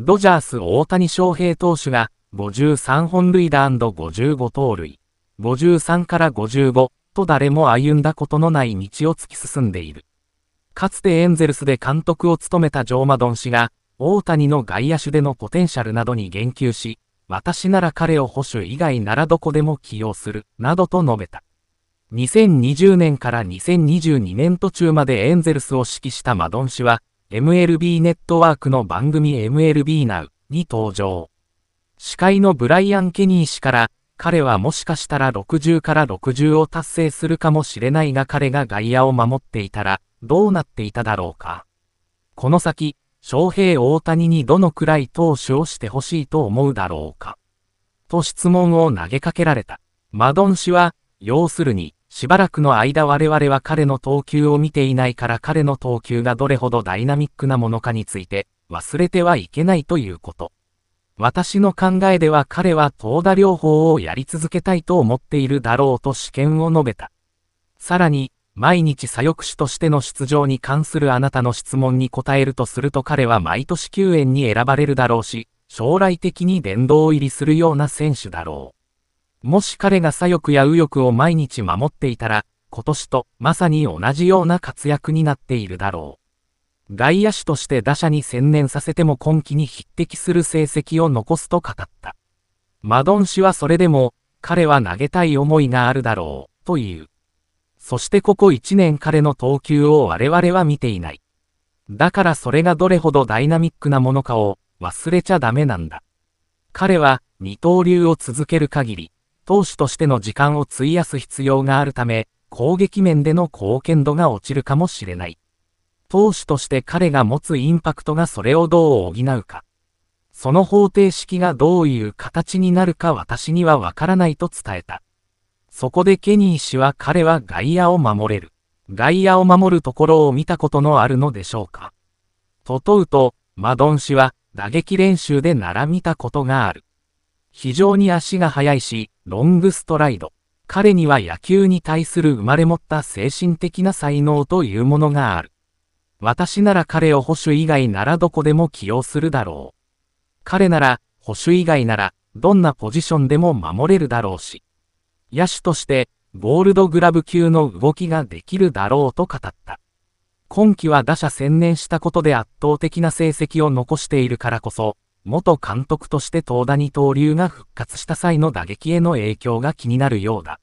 ドジャース大谷翔平投手が53本塁打 &55 盗塁、53から55と誰も歩んだことのない道を突き進んでいる。かつてエンゼルスで監督を務めたジョーマドン氏が、大谷の外野手でのポテンシャルなどに言及し、私なら彼を保守以外ならどこでも起用する、などと述べた。2020年から2022年途中までエンゼルスを指揮したマドン氏は、MLB ネットワークの番組 MLB Now に登場。司会のブライアン・ケニー氏から、彼はもしかしたら60から60を達成するかもしれないが彼が外野を守っていたら、どうなっていただろうか。この先、翔平大谷にどのくらい投手をしてほしいと思うだろうか。と質問を投げかけられた。マドン氏は、要するに、しばらくの間我々は彼の投球を見ていないから彼の投球がどれほどダイナミックなものかについて忘れてはいけないということ。私の考えでは彼は投打療法をやり続けたいと思っているだろうと試験を述べた。さらに、毎日左翼手としての出場に関するあなたの質問に答えるとすると彼は毎年救援に選ばれるだろうし、将来的に殿堂入りするような選手だろう。もし彼が左翼や右翼を毎日守っていたら、今年とまさに同じような活躍になっているだろう。外野手として打者に専念させても今季に匹敵する成績を残すと語った。マドン氏はそれでも、彼は投げたい思いがあるだろう、という。そしてここ1年彼の投球を我々は見ていない。だからそれがどれほどダイナミックなものかを忘れちゃダメなんだ。彼は二刀流を続ける限り、投手としての時間を費やす必要があるため、攻撃面での貢献度が落ちるかもしれない。投手として彼が持つインパクトがそれをどう補うか。その方程式がどういう形になるか私にはわからないと伝えた。そこでケニー氏は彼は外野を守れる。外野を守るところを見たことのあるのでしょうか。と問うと、マドン氏は打撃練習でなら見たことがある。非常に足が速いし、ロングストライド。彼には野球に対する生まれ持った精神的な才能というものがある。私なら彼を保守以外ならどこでも起用するだろう。彼なら、保守以外なら、どんなポジションでも守れるだろうし。野手として、ゴールドグラブ級の動きができるだろうと語った。今季は打者専念したことで圧倒的な成績を残しているからこそ、元監督として東田に刀流が復活した際の打撃への影響が気になるようだ。